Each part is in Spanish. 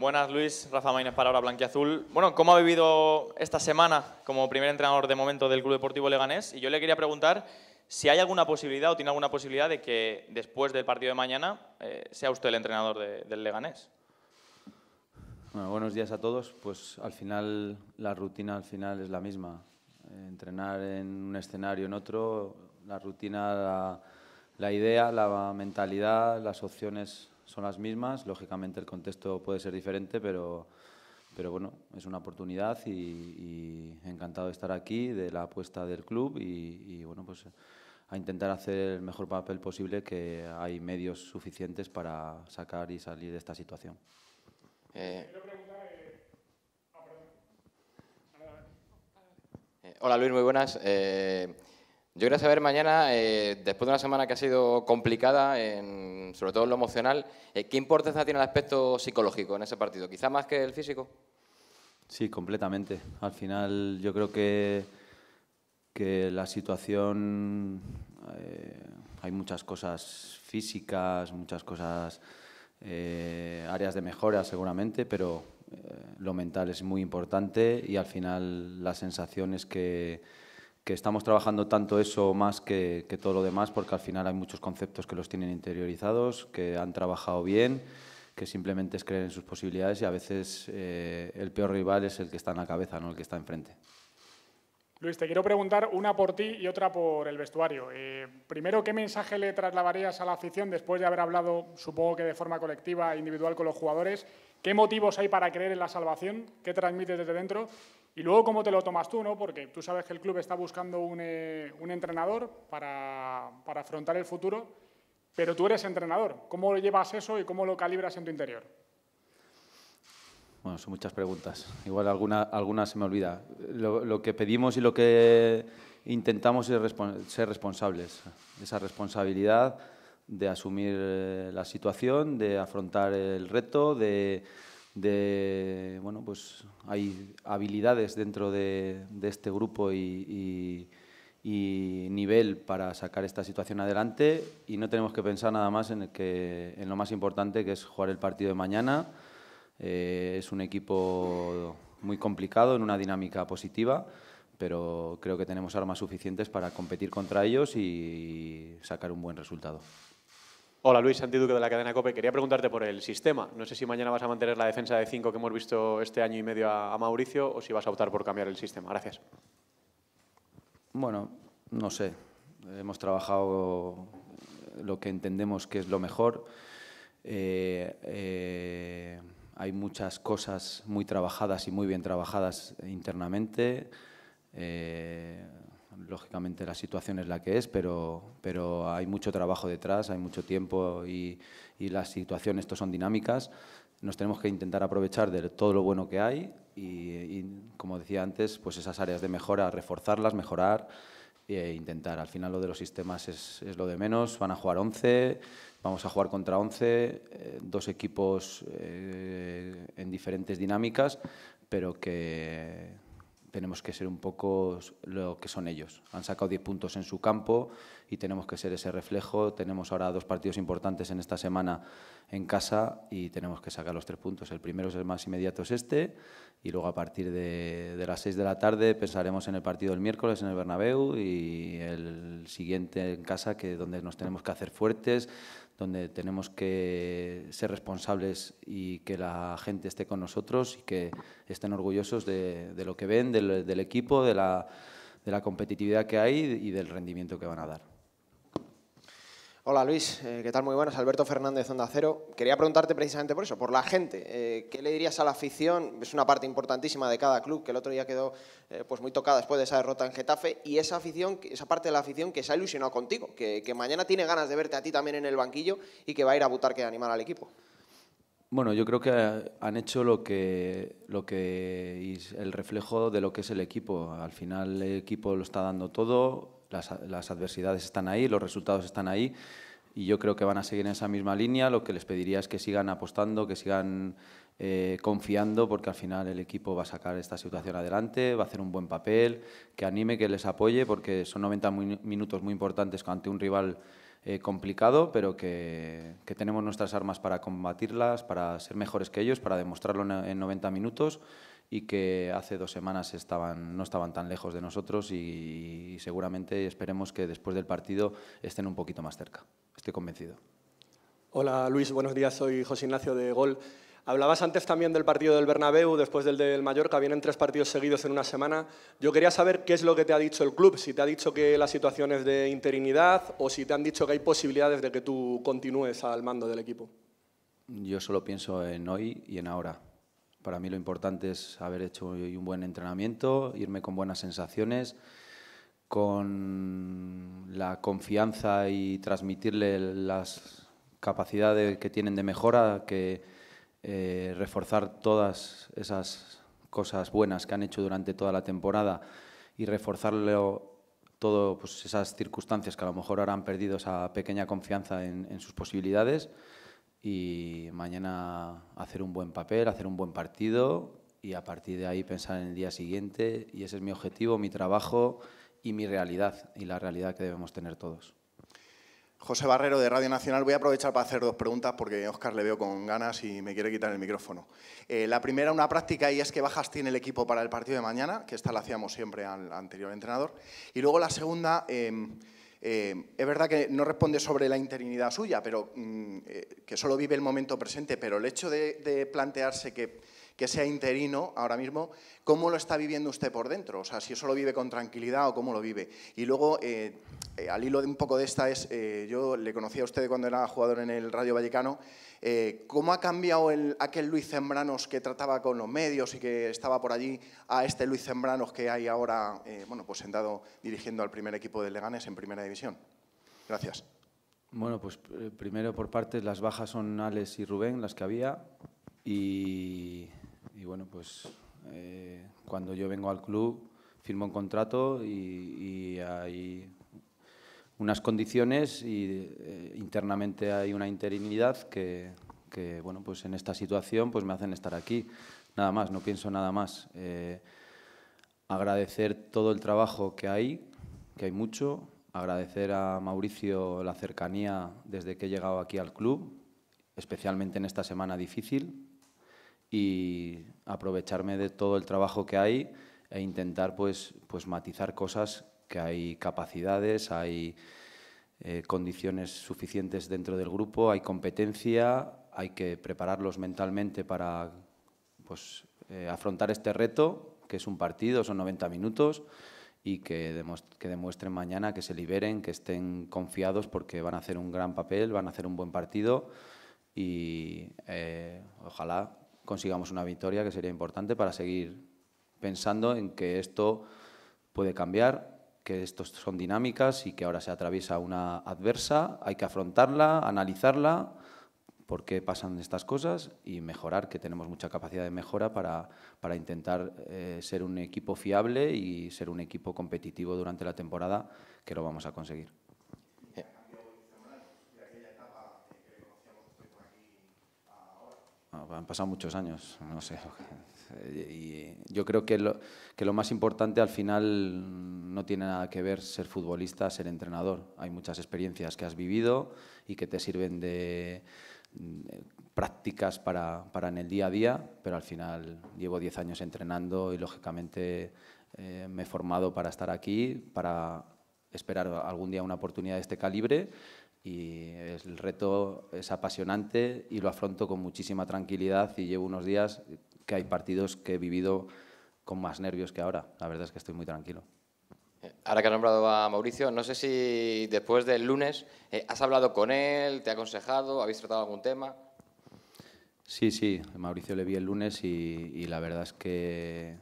Buenas, Luis. Rafa Maínez, Ahora blanquiazul. Bueno, ¿cómo ha vivido esta semana como primer entrenador de momento del Club Deportivo Leganés? Y yo le quería preguntar si hay alguna posibilidad o tiene alguna posibilidad de que después del partido de mañana eh, sea usted el entrenador del Leganés. Bueno, buenos días a todos. Pues al final la rutina al final es la misma. Eh, entrenar en un escenario, en otro, la rutina, la idea, la mentalidad, las opciones son las mismas, lógicamente el contexto puede ser diferente, pero, pero bueno, es una oportunidad y, encantado de estar aquí, de la apuesta del club y, bueno, pues a intentar hacer el mejor papel posible que hay medios suficientes para sacar y salir de esta situación. Eh, eh, hola Luis, muy buenas. Eh, yo quería saber mañana, eh, después de una semana que ha sido complicada, sobre todo en lo emocional, eh, ¿qué importancia tiene el aspecto psicológico en ese partido? ¿Quizá más que el físico? Sí, completamente. Al final yo creo que, que la situación, eh, hay muchas cosas físicas, muchas cosas, áreas de mejora seguramente, pero lo mental es muy importante y al final la sensación es que que estamos trabajando tanto eso más que, que, todo lo demás, porque al final hay muchos conceptos que los tienen interiorizados, que han trabajado bien, que simplemente es creer en sus posibilidades y a veces eh, el peor rival es el que está en la cabeza, no el que está enfrente. Luis, te quiero preguntar una por ti y otra por el vestuario. Eh, primero, ¿qué mensaje le trasladarías a la afición después de haber hablado, supongo que de forma colectiva e individual con los jugadores? ¿Qué motivos hay para creer en la salvación? ¿Qué transmites desde dentro? Y luego, ¿cómo te lo tomas tú? ¿no? Porque tú sabes que el club está buscando un, eh, entrenador para, afrontar el futuro, pero tú eres entrenador. ¿Cómo llevas eso y cómo lo calibras en tu interior? Bueno, son muchas preguntas. Igual alguna, se me olvida. Lo, que pedimos y lo que intentamos es ser responsables. Esa responsabilidad de asumir eh, la situación, de afrontar el reto, de de bueno pues hay habilidades dentro de, este grupo y, nivel para sacar esta situación adelante y no tenemos que pensar nada más en, que, en lo más importante que es jugar el partido de mañana eh, es un equipo muy complicado en una dinámica positiva pero creo que tenemos armas suficientes para competir contra ellos y sacar un buen resultado. Hola Luis Santiduque de la cadena COPE. Quería preguntarte por el sistema. No sé si mañana vas a mantener la defensa de 5 que hemos visto este año y medio a, Mauricio o si vas a optar por cambiar el sistema. Gracias. Bueno, no sé. Hemos trabajado lo que entendemos que es lo mejor. Eh, eh, hay muchas cosas muy trabajadas y muy bien trabajadas internamente. Eh, lógicamente la situación es la que es, pero, pero hay mucho trabajo detrás, hay mucho tiempo y, y las situaciones, estos son dinámicas. Nos tenemos que intentar aprovechar de todo lo bueno que hay y, como decía antes, pues esas áreas de mejora, reforzarlas, mejorar e intentar. Al final lo de los sistemas es, lo de menos, van a jugar 11, vamos a jugar contra 11, eh, dos equipos eh, en diferentes dinámicas, pero que tenemos que ser un poco lo que son ellos. Han sacado 10 puntos en su campo y tenemos que ser ese reflejo. Tenemos ahora dos partidos importantes en esta semana en casa y tenemos que sacar los tres puntos. El primero es el más inmediato, es este, y luego a partir de, las 6 de la tarde pensaremos en el partido del miércoles en el Bernabéu y el siguiente en casa, que donde nos tenemos que hacer fuertes, donde tenemos que ser responsables y que la gente esté con nosotros y que estén orgullosos de, lo que ven, del, equipo, de la competitividad que hay y del rendimiento que van a dar. Hola Luis, eh, ¿qué tal? Muy buenas. Alberto Fernández, Onda Cero. Quería preguntarte precisamente por eso, por la gente. Eh, ¿Qué le dirías a la afición? Es una parte importantísima de cada club, que el otro día quedó eh, pues muy tocada después de esa derrota en Getafe, y esa afición, esa parte de la afición que se ha ilusionado contigo, que, mañana tiene ganas de verte a ti también en el banquillo y que va a ir a butar que animar al equipo. Bueno, yo creo que han hecho lo que, lo que el reflejo de lo que es el equipo. Al final el equipo lo está dando todo, las, adversidades están ahí, los resultados están ahí y yo creo que van a seguir en esa misma línea. Lo que les pediría es que sigan apostando, que sigan eh, confiando, porque al final el equipo va a sacar esta situación adelante, va a hacer un buen papel, que anime, que les apoye, porque son 90 minutos muy importantes ante un rival eh, complicado, pero que, tenemos nuestras armas para combatirlas, para ser mejores que ellos, para demostrarlo en, 90 minutos y que hace dos semanas estaban, no estaban tan lejos de nosotros y seguramente esperemos que después del partido estén un poquito más cerca. Estoy convencido. Hola Luis, buenos días. Soy José Ignacio de Gol. Hablabas antes también del partido del Bernabéu, después del del Mallorca, vienen tres partidos seguidos en una semana. Yo quería saber qué es lo que te ha dicho el club, si te ha dicho que la situación es de interinidad o si te han dicho que hay posibilidades de que tú continúes al mando del equipo. Yo solo pienso en hoy y en ahora. Para mí lo importante es haber hecho un buen entrenamiento, irme con buenas sensaciones con la confianza y transmitirle las capacidades que tienen de mejora, que eh, reforzar todas esas cosas buenas que han hecho durante toda la temporada y reforzarlo todo, pues, esas circunstancias que a lo mejor ahora han perdido esa pequeña confianza en, en sus posibilidades y mañana hacer un buen papel, hacer un buen partido y a partir de ahí pensar en el día siguiente y ese es mi objetivo, mi trabajo y mi realidad y la realidad que debemos tener todos. José Barrero de Radio Nacional, voy a aprovechar para hacer dos preguntas porque Oscar le veo con ganas y me quiere quitar el micrófono. Eh, la primera, una práctica y es que bajas tiene el equipo para el partido de mañana, que esta la hacíamos siempre al anterior entrenador. Y luego la segunda, em, em, es verdad que no responde sobre la interinidad suya, pero mm, eh, que solo vive el momento presente, pero el hecho de plantearse que que sea interino ahora mismo, ¿cómo lo está viviendo usted por dentro? O sea, si eso lo vive con tranquilidad o cómo lo vive. Y luego, eh, eh, al hilo de un poco de esta, es eh, yo le conocí a usted cuando era jugador en el Radio Vallecano. ¿Cómo ha cambiado aquel Luis Zembranos que trataba con los medios y que estaba por allí a este Luis Zembranos que hay ahora, bueno, pues sentado dirigiendo al primer equipo de Leganes en Primera División? Gracias. Bueno, pues primero por partes, las bajas son Alex y Rubén, las que había, y y bueno, pues eh, cuando yo vengo al club firmo un contrato y, hay unas condiciones y eh, internamente hay una interinidad que, bueno, pues en esta situación pues me hacen estar aquí. Nada más, no pienso nada más. Eh, agradecer todo el trabajo que hay, que hay mucho, agradecer a Mauricio la cercanía desde que he llegado aquí al club, especialmente en esta semana difícil, y aprovecharme de todo el trabajo que hay e intentar pues, pues matizar cosas que hay capacidades, hay eh, condiciones suficientes dentro del grupo, hay competencia, hay que prepararlos mentalmente para pues, eh, afrontar este reto, que es un partido, son 90 minutos, y que, demuestren, que demuestren mañana, que se liberen, que estén confiados porque van a hacer un gran papel, van a hacer un buen partido y eh, ojalá consigamos una victoria, que sería importante para seguir pensando en que esto puede cambiar, que estos son dinámicas y que ahora se atraviesa una adversa, hay que afrontarla, analizarla, por qué pasan estas cosas y mejorar, que tenemos mucha capacidad de mejora para, intentar eh, ser un equipo fiable y ser un equipo competitivo durante la temporada, que lo vamos a conseguir. han pasado muchos años, no sé. Y yo creo que lo, que lo, más importante al final no tiene nada que ver ser futbolista, ser entrenador. Hay muchas experiencias que has vivido y que te sirven de, prácticas para, en el día a día, pero al final llevo 10 años entrenando y lógicamente eh, me he formado para estar aquí, para esperar algún día una oportunidad de este calibre y el reto es apasionante y lo afronto con muchísima tranquilidad y llevo unos días que hay partidos que he vivido con más nervios que ahora. La verdad es que estoy muy tranquilo. Eh, ahora que has nombrado a Mauricio, no sé si después del lunes eh, has hablado con él, te ha aconsejado, habéis tratado algún tema. Sí, sí, Mauricio le vi el lunes y, la verdad es que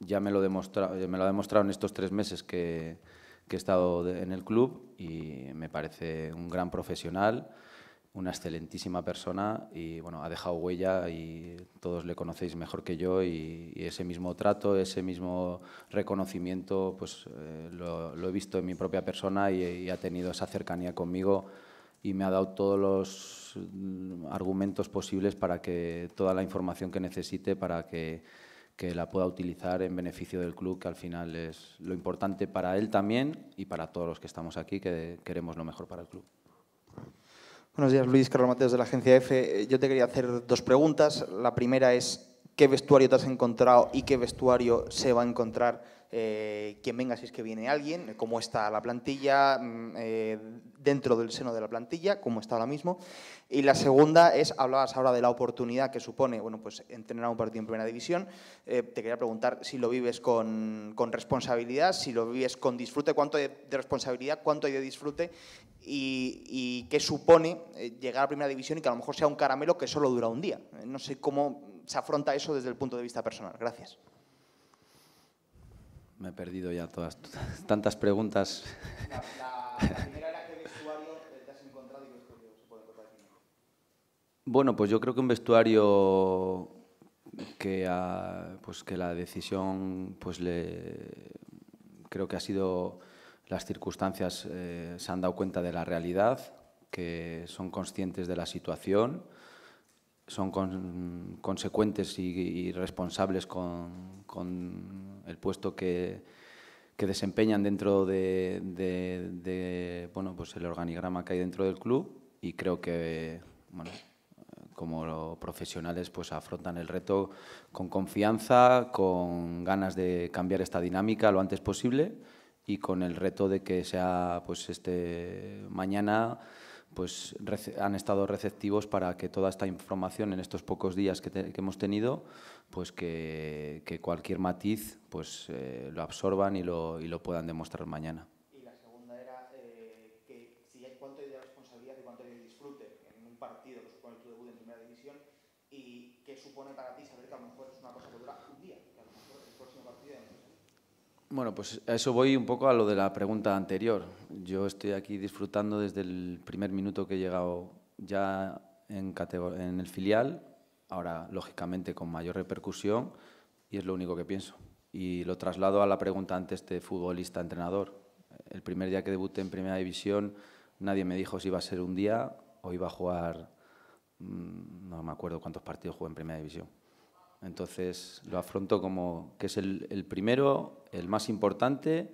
ya me lo, demostra, me lo ha demostrado en estos tres meses que, que he estado en el club y me parece un gran profesional, una excelentísima persona y bueno, ha dejado huella y todos le conocéis mejor que yo y, ese mismo trato, ese mismo reconocimiento, pues eh, lo, he visto en mi propia persona y ha tenido esa cercanía conmigo y me ha dado todos los mm, argumentos posibles para que toda la información que necesite para que que la pueda utilizar en beneficio del club, que al final es lo importante para él también y para todos los que estamos aquí, que queremos lo mejor para el club. Buenos días, Luis Carlos Mateos de la agencia EFE. Eh, yo te quería hacer dos preguntas. La primera es, ¿qué vestuario te has encontrado y qué vestuario se va a encontrar eh, quien venga si es que viene alguien, eh, cómo está la plantilla, mm, eh, dentro del seno de la plantilla, cómo está ahora mismo. Y la segunda es, hablabas ahora de la oportunidad que supone, bueno, pues entrenar un partido en primera división. te quería preguntar si lo vives con, responsabilidad, si lo vives con disfrute, cuánto hay de responsabilidad, cuánto hay de disfrute y qué supone llegar a primera división y que a lo mejor sea un caramelo que solo dura un día. No sé cómo se afronta eso desde el punto de vista personal. Gracias. Me he perdido ya todas tantas preguntas. Bueno, pues yo creo que un vestuario que pues que la decisión pues le creo que ha sido las circunstancias eh, se han dado cuenta de la realidad, que son conscientes de la situación, son consecuentes y, responsables con el puesto que, que desempeñan dentro de, bueno, pues el organigrama que hay dentro del club y creo que bueno, como profesionales pues afrontan el reto con confianza, con ganas de cambiar esta dinámica lo antes posible y con el reto de que sea pues este mañana pues han estado receptivos para que toda esta información en estos pocos días que, hemos tenido, pues que, cualquier matiz pues eh, lo absorban y lo, y lo puedan demostrar mañana. Bueno, pues a eso voy un poco a lo de la pregunta anterior. Yo estoy aquí disfrutando desde el primer minuto que he llegado ya en, en el filial, ahora lógicamente con mayor repercusión, y es lo único que pienso. Y lo traslado a la pregunta ante este futbolista-entrenador. El primer día que debuté en Primera División, nadie me dijo si iba a ser un día o iba a jugar, mm, no me acuerdo cuántos partidos jugué en Primera División entonces lo afronto como que es el, primero, el más importante,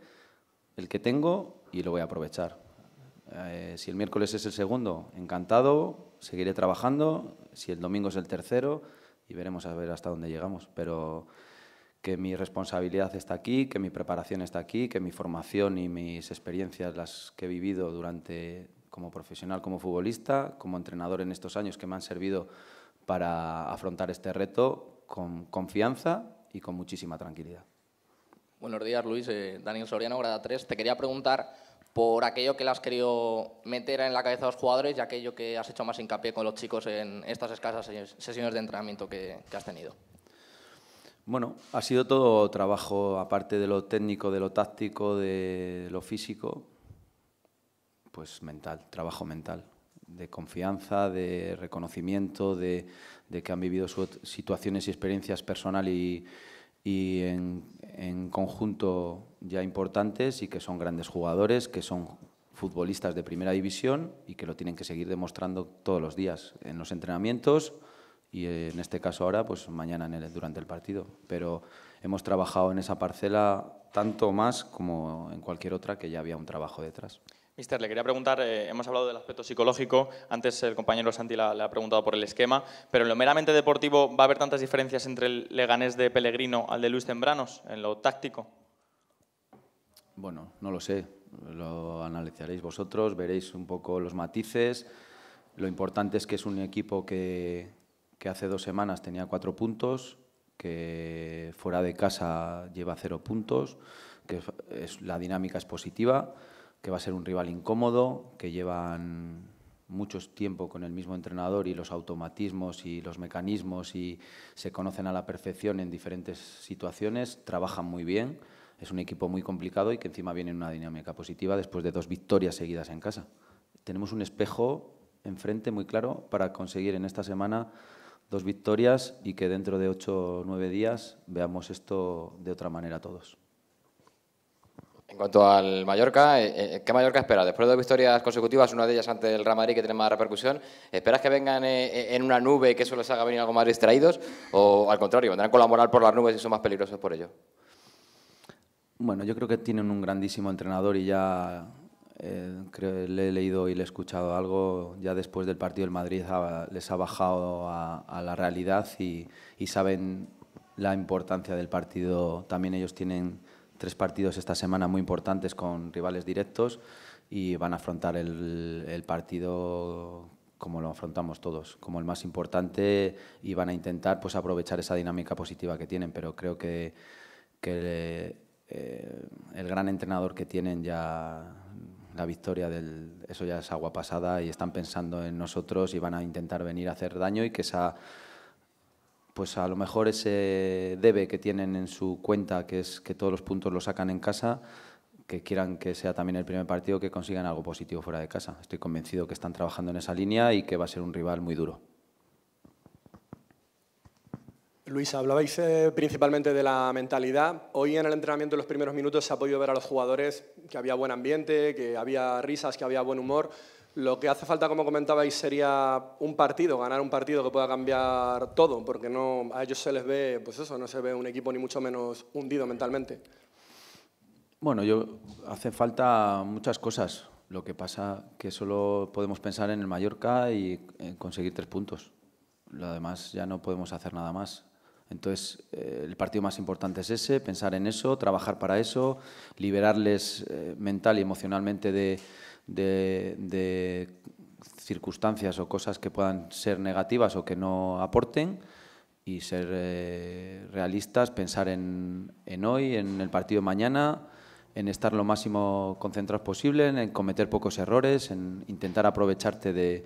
el que tengo y lo voy a aprovechar. Eh, si el miércoles es el segundo, encantado, seguiré trabajando. Si el domingo es el tercero, y veremos a ver hasta dónde llegamos. Pero que mi responsabilidad está aquí, que mi preparación está aquí, que mi formación y mis experiencias, las que he vivido durante como profesional, como futbolista, como entrenador en estos años que me han servido para afrontar este reto, con confianza y con muchísima tranquilidad. Buenos días, Luis. Eh, Daniel Soriano, Grada 3. Te quería preguntar por aquello que le has querido meter en la cabeza a los jugadores y aquello que has hecho más hincapié con los chicos en estas escasas sesiones de entrenamiento que has tenido. Bueno, ha sido todo trabajo, aparte de lo técnico, de lo táctico, de lo físico, pues mental, trabajo mental de confianza, de reconocimiento, de, que han vivido situaciones y experiencias personal y, en, conjunto ya importantes y que son grandes jugadores, que son futbolistas de primera división y que lo tienen que seguir demostrando todos los días en los entrenamientos y en este caso ahora, pues mañana durante el partido. Pero hemos trabajado en esa parcela tanto más como en cualquier otra que ya había un trabajo detrás. Mister, le quería preguntar, eh, hemos hablado del aspecto psicológico, antes el compañero Santi le ha preguntado por el esquema, pero en lo meramente deportivo, ¿va a haber tantas diferencias entre el Leganés de Pellegrino al de Luis Tembranos, en lo táctico? Bueno, no lo sé, lo analizaréis vosotros, veréis un poco los matices. Lo importante es que es un equipo que, hace dos semanas tenía cuatro puntos, que fuera de casa lleva cero puntos, que la dinámica es positiva que va a ser un rival incómodo, que llevan mucho tiempo con el mismo entrenador y los automatismos y los mecanismos y se conocen a la perfección en diferentes situaciones, trabajan muy bien. Es un equipo muy complicado y que encima viene en una dinámica positiva después de dos victorias seguidas en casa. Tenemos un espejo enfrente muy claro para conseguir en esta semana dos victorias y que dentro de ocho o nueve días veamos esto de otra manera todos. En cuanto al Mallorca, eh, eh, ¿qué Mallorca espera? Después de dos victorias consecutivas, una de ellas ante el Real Madrid que tiene más repercusión, ¿esperas que vengan eh, en una nube y que eso les haga venir algo más distraídos? ¿O al contrario, vendrán a la por las nubes y son más peligrosos por ello? Bueno, yo creo que tienen un grandísimo entrenador y ya le he leído y le he escuchado algo. Ya después del partido el Madrid les ha bajado a, la realidad y saben la importancia del partido. También ellos tienen tres partidos esta semana muy importantes con rivales directos y van a afrontar el, partido como lo afrontamos todos, como el más importante y van a intentar pues, aprovechar esa dinámica positiva que tienen, pero creo que, eh, el gran entrenador que tienen ya la victoria del eso ya es agua pasada y están pensando en nosotros y van a intentar venir a hacer daño y que esa pues a lo mejor ese debe que tienen en su cuenta, que es que todos los puntos lo sacan en casa, que quieran que sea también el primer partido que consigan algo positivo fuera de casa. Estoy convencido que están trabajando en esa línea y que va a ser un rival muy duro. Luis, hablabais eh, principalmente de la mentalidad. Hoy en el entrenamiento, en los primeros minutos, se ha podido ver a los jugadores que había buen ambiente, que había risas, que había buen humor. Lo que hace falta, como comentabais, sería un partido, ganar un partido que pueda cambiar todo, porque no, a ellos se les ve, pues eso, no se ve un equipo ni mucho menos hundido mentalmente. Bueno, yo hace falta muchas cosas. Lo que pasa que solo podemos pensar en el Mallorca y eh, conseguir tres puntos. Lo demás ya no podemos hacer nada más. Entonces, eh, el partido más importante es ese, pensar en eso, trabajar para eso, liberarles eh, mental y emocionalmente de, circunstancias o cosas que puedan ser negativas o que no aporten y ser eh, realistas, pensar en, hoy, en el partido de mañana, en estar lo máximo concentrados posible, en cometer pocos errores, en intentar aprovecharte de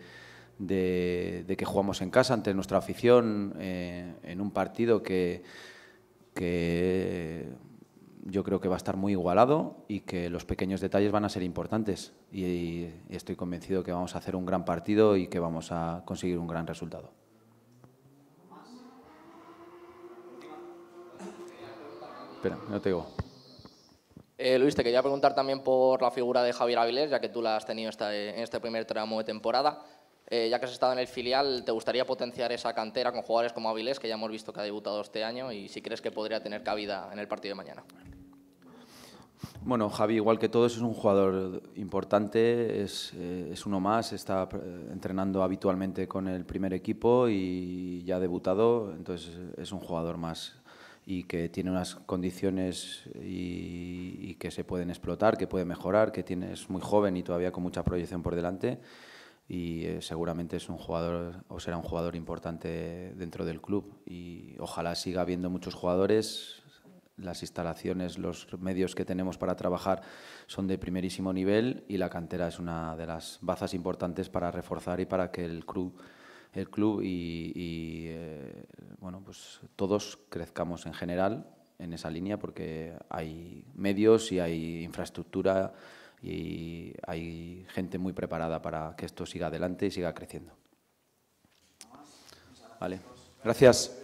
de, que jugamos en casa ante nuestra afición eh, en un partido que, yo creo que va a estar muy igualado y que los pequeños detalles van a ser importantes. Y, estoy convencido que vamos a hacer un gran partido y que vamos a conseguir un gran resultado. Espera, no te digo. Eh, Luis, te quería preguntar también por la figura de Javier Avilés, ya que tú la has tenido en este primer tramo de temporada. Eh, ya que has estado en el filial, ¿te gustaría potenciar esa cantera con jugadores como Avilés, que ya hemos visto que ha debutado este año, y si crees que podría tener cabida en el partido de mañana? Bueno, Javi, igual que todos, es un jugador importante, es, eh, es uno más, está eh, entrenando habitualmente con el primer equipo y ya ha debutado, entonces es un jugador más y que tiene unas condiciones y, que se pueden explotar, que puede mejorar, que tiene, es muy joven y todavía con mucha proyección por delante y eh, seguramente es un jugador o será un jugador importante dentro del club y ojalá siga habiendo muchos jugadores. Las instalaciones, los medios que tenemos para trabajar son de primerísimo nivel y la cantera es una de las bazas importantes para reforzar y para que el club, el club y, eh, bueno, pues todos crezcamos en general en esa línea porque hay medios y hay infraestructura y hay gente muy preparada para que esto siga adelante y siga creciendo. Vale. Gracias.